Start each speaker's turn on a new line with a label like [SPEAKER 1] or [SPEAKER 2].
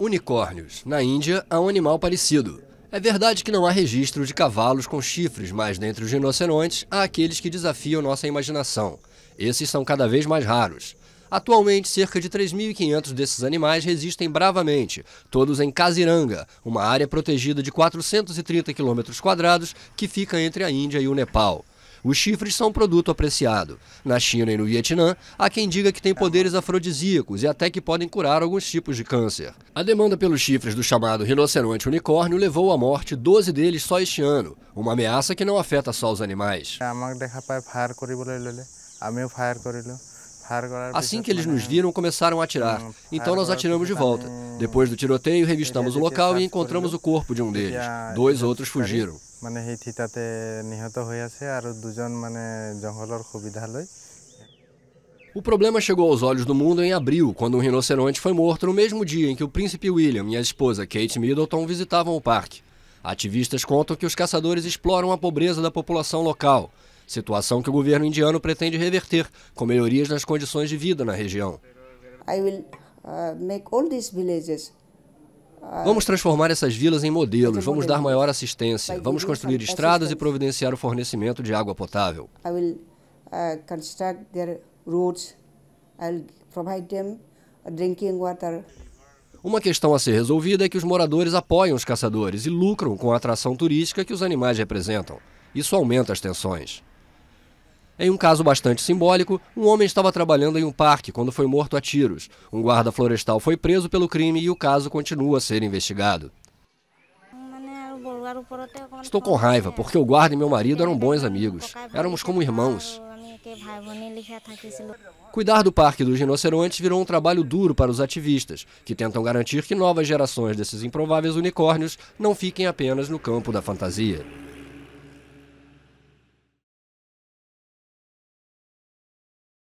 [SPEAKER 1] unicórnios. Na Índia, há um animal parecido. É verdade que não há registro de cavalos com chifres, mas dentre os rinocerontes há aqueles que desafiam nossa imaginação. Esses são cada vez mais raros. Atualmente, cerca de 3.500 desses animais resistem bravamente, todos em Kaziranga, uma área protegida de 430 quilômetros quadrados que fica entre a Índia e o Nepal. Os chifres são um produto apreciado. Na China e no Vietnã, há quem diga que tem poderes afrodisíacos e até que podem curar alguns tipos de câncer. A demanda pelos chifres do chamado rinoceronte unicórnio levou à morte 12 deles só este ano, uma ameaça que não afeta só os animais. Assim que eles nos viram, começaram a atirar. Então nós atiramos de volta. Depois do tiroteio, revistamos o local e encontramos o corpo de um deles. Dois outros fugiram. o problema chegou aos olhos do mundo em abril, quando um rinoceronte foi morto no mesmo dia em que o príncipe William e a esposa Kate Middleton visitavam o parque. Ativistas contam que os caçadores exploram a pobreza da população local situação que o governo indiano pretende reverter com melhorias nas condições de vida na região.
[SPEAKER 2] Uh, uh, vamos transformar
[SPEAKER 1] essas vilas em modelos, vamos dar maior assistência, vamos construir estradas e providenciar o fornecimento de água potável. Uh, Uma questão a ser resolvida é que os moradores apoiam os caçadores e lucram com a atração turística que os animais representam. Isso aumenta as tensões. Em um caso bastante simbólico, um homem estava trabalhando em um parque quando foi morto a tiros. Um guarda florestal foi preso pelo crime e o caso continua a ser investigado. Estou com raiva porque o guarda e meu marido eram bons amigos. Éramos como irmãos. Cuidar do Parque dos Rinocerontes virou um trabalho duro para os ativistas, que tentam garantir que novas gerações desses improváveis unicórnios não fiquem apenas no campo da fantasia.